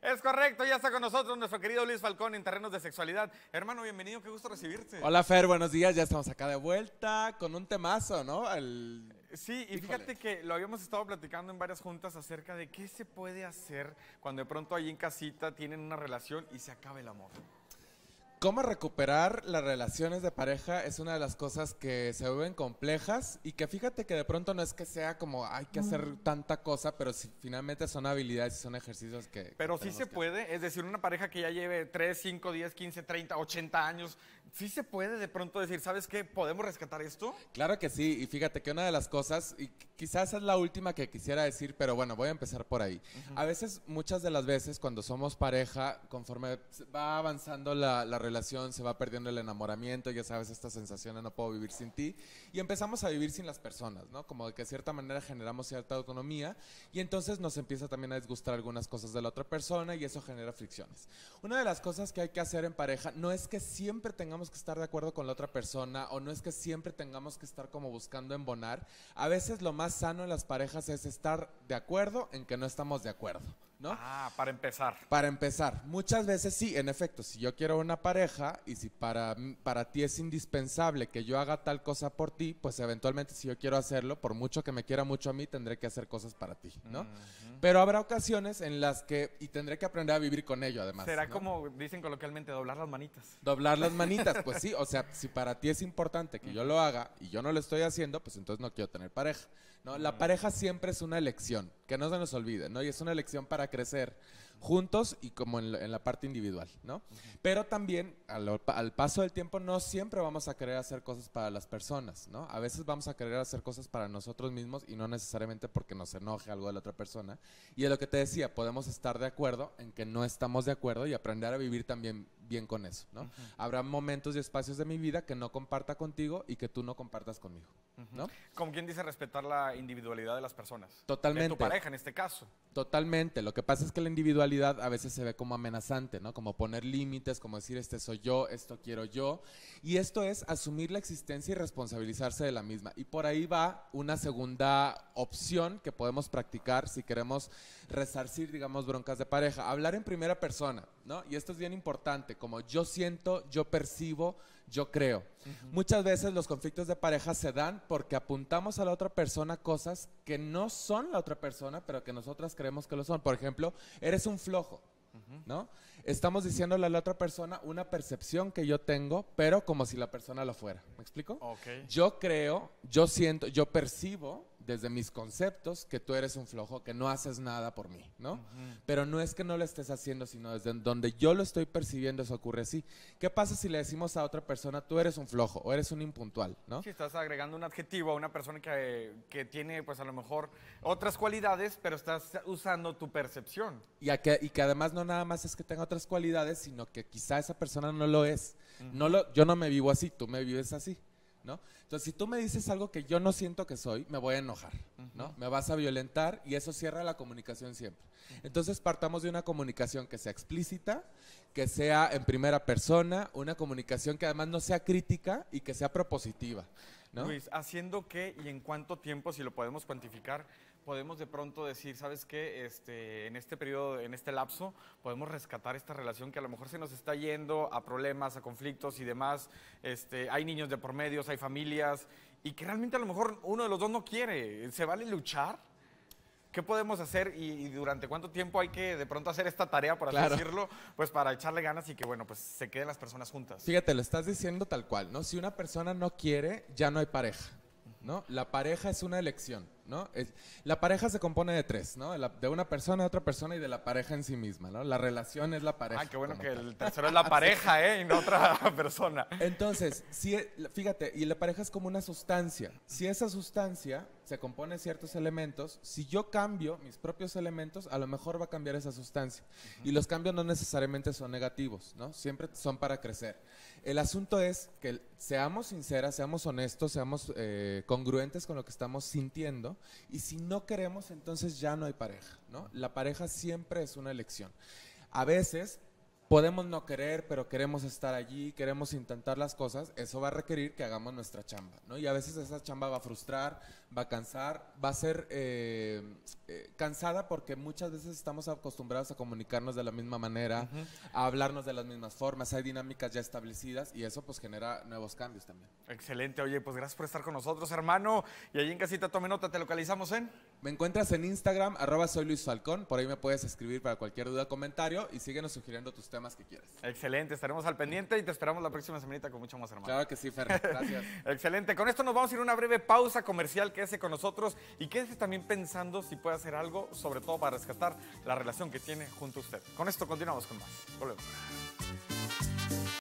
Es correcto, ya está con nosotros nuestro querido Luis Falcón en Terrenos de Sexualidad. Hermano, bienvenido, qué gusto recibirte. Hola Fer, buenos días, ya estamos acá de vuelta con un temazo, ¿no? Sí, y fíjate que lo habíamos estado platicando en varias juntas acerca de qué se puede hacer cuando de pronto ahí en casita tienen una relación y se acaba el amor. Cómo recuperar las relaciones de pareja es una de las cosas que se ven complejas y que fíjate que de pronto no es que sea como hay que hacer mm. tanta cosa, pero si finalmente son habilidades y son ejercicios que... Pero sí se puede, es decir, una pareja que ya lleve 3, 5, 10, 15, 30, 80 años ¿Sí se puede de pronto decir, ¿sabes qué? ¿Podemos rescatar esto? Claro que sí, y fíjate que una de las cosas, y quizás es la última que quisiera decir, pero bueno, voy a empezar por ahí. A veces, muchas de las veces, cuando somos pareja, conforme va avanzando la, la, relación, se va perdiendo el enamoramiento, ya sabes, esta sensación de no puedo vivir sin ti, y empezamos a vivir sin las personas, ¿no? Como que de cierta manera generamos cierta autonomía, y entonces nos empieza también a disgustar algunas cosas de la otra persona, y eso genera fricciones. Una de las cosas que hay que hacer en pareja no es que siempre tengamos que estar de acuerdo con la otra persona o no es que siempre tengamos que estar como buscando embonar. A veces lo más sano en las parejas es estar de acuerdo en que no estamos de acuerdo. ¿no? Ah, para empezar. Para empezar. Muchas veces sí, en efecto, si yo quiero una pareja y si para, para ti es indispensable que yo haga tal cosa por ti, pues eventualmente si yo quiero hacerlo, por mucho que me quiera mucho a mí, tendré que hacer cosas para ti, ¿no? Pero habrá ocasiones en las que, y tendré que aprender a vivir con ello además. Será como dicen coloquialmente, doblar las manitas. Doblar las manitas, pues sí, o sea, si para ti es importante que yo lo haga y yo no lo estoy haciendo, pues entonces no quiero tener pareja. ¿no? La pareja siempre es una elección, que no se nos olvide, ¿no? Y es una elección para crecer juntos y como en, la parte individual, ¿no? Pero también al, paso del tiempo no siempre vamos a querer hacer cosas para las personas, ¿no? A veces vamos a querer hacer cosas para nosotros mismos y no necesariamente porque nos enoje algo de la otra persona. Y es lo que te decía, podemos estar de acuerdo en que no estamos de acuerdo y aprender a vivir también bien con eso, ¿no? Habrá momentos y espacios de mi vida que no comparta contigo y que tú no compartas conmigo, ¿Con quién ¿no? Como quien dice, respetar la individualidad de las personas. Totalmente. De tu pareja en este caso. Totalmente. Lo que pasa es que la individualidad a veces se ve como amenazante, ¿no? Como poner límites, como decir, este soy yo, esto quiero yo. Y esto es asumir la existencia y responsabilizarse de la misma. Y por ahí va una segunda opción que podemos practicar si queremos resarcir, digamos, broncas de pareja. Hablar en primera persona. ¿no? Y esto es bien importante, como yo siento, yo percibo, yo creo. Muchas veces los conflictos de pareja se dan porque apuntamos a la otra persona cosas que no son la otra persona, pero que nosotras creemos que lo son. Por ejemplo, eres un flojo. ¿No? Estamos diciéndole a la otra persona una percepción que yo tengo, pero como si la persona lo fuera. ¿Me explico? Yo creo, yo siento, yo percibo desde mis conceptos que tú eres un flojo, que no haces nada por mí, ¿no? Pero no es que no lo estés haciendo, sino desde donde yo lo estoy percibiendo, eso ocurre así. ¿Qué pasa si le decimos a otra persona, tú eres un flojo o eres un impuntual, ¿no? Si estás agregando un adjetivo a una persona que, que tiene, pues a lo mejor, otras cualidades, pero estás usando tu percepción. Y, que, y que además no nada más es que tenga otras cualidades, sino que quizá esa persona no lo es. no lo, yo no me vivo así, tú me vives así. Entonces, si tú me dices algo que yo no siento que soy, me voy a enojar, ¿no? Me vas a violentar y eso cierra la comunicación siempre. Entonces, partamos de una comunicación que sea explícita, que sea en primera persona, una comunicación que además no sea crítica y que sea propositiva. Luis, ¿haciendo qué y en cuánto tiempo, si lo podemos cuantificar, podemos de pronto decir, ¿sabes qué? Este, en este periodo, en este lapso, podemos rescatar esta relación que a lo mejor se nos está yendo a problemas, a conflictos y demás. Este, hay niños de por medios, hay familias, y que realmente a lo mejor uno de los dos no quiere. ¿Se vale luchar? ¿Qué podemos hacer y, durante cuánto tiempo hay que de pronto hacer esta tarea, por así decirlo, pues para echarle ganas y que, bueno, pues se queden las personas juntas? Fíjate, lo estás diciendo tal cual, ¿no? Si una persona no quiere, ya no hay pareja, ¿no? La pareja es una elección la pareja se compone de tres, De, una persona, de otra persona y de la pareja en sí misma, La relación es la pareja. Ah, qué bueno que el tercero es la pareja, ¿eh? Y no otra persona. Entonces, si, e, fíjate, y la pareja es como una sustancia. Si esa sustancia se compone de ciertos elementos, si yo cambio mis propios elementos, a lo mejor va a cambiar esa sustancia. Y los cambios no necesariamente son negativos, Siempre son para crecer. El asunto es que seamos sinceras, seamos honestos, seamos eh, congruentes con lo que estamos sintiendo y si no queremos, entonces ya no hay pareja, ¿no? La pareja siempre es una elección. A veces podemos no querer, pero queremos estar allí, queremos intentar las cosas, eso va a requerir que hagamos nuestra chamba, ¿no? Y a veces esa chamba va a frustrar, va a cansar, va a ser eh, eh, cansada porque muchas veces estamos acostumbrados a comunicarnos de la misma manera, a hablarnos de las mismas formas, hay dinámicas ya establecidas y eso pues genera nuevos cambios también. Excelente, oye, pues gracias por estar con nosotros, hermano. Y allí en casita, tome nota, te localizamos en... Me encuentras en Instagram, arroba soy Luis Falcón, por ahí me puedes escribir para cualquier duda o comentario y síguenos sugiriendo tus temas más que quieras. Excelente, estaremos al pendiente y te esperamos la próxima semanita con mucho más, hermano. Claro que sí, Fer, gracias. Excelente, con esto nos vamos a ir a una breve pausa comercial, quédese con nosotros y quédese también pensando si puede hacer algo, sobre todo para rescatar la relación que tiene junto a usted. Con esto continuamos con más. Volvemos.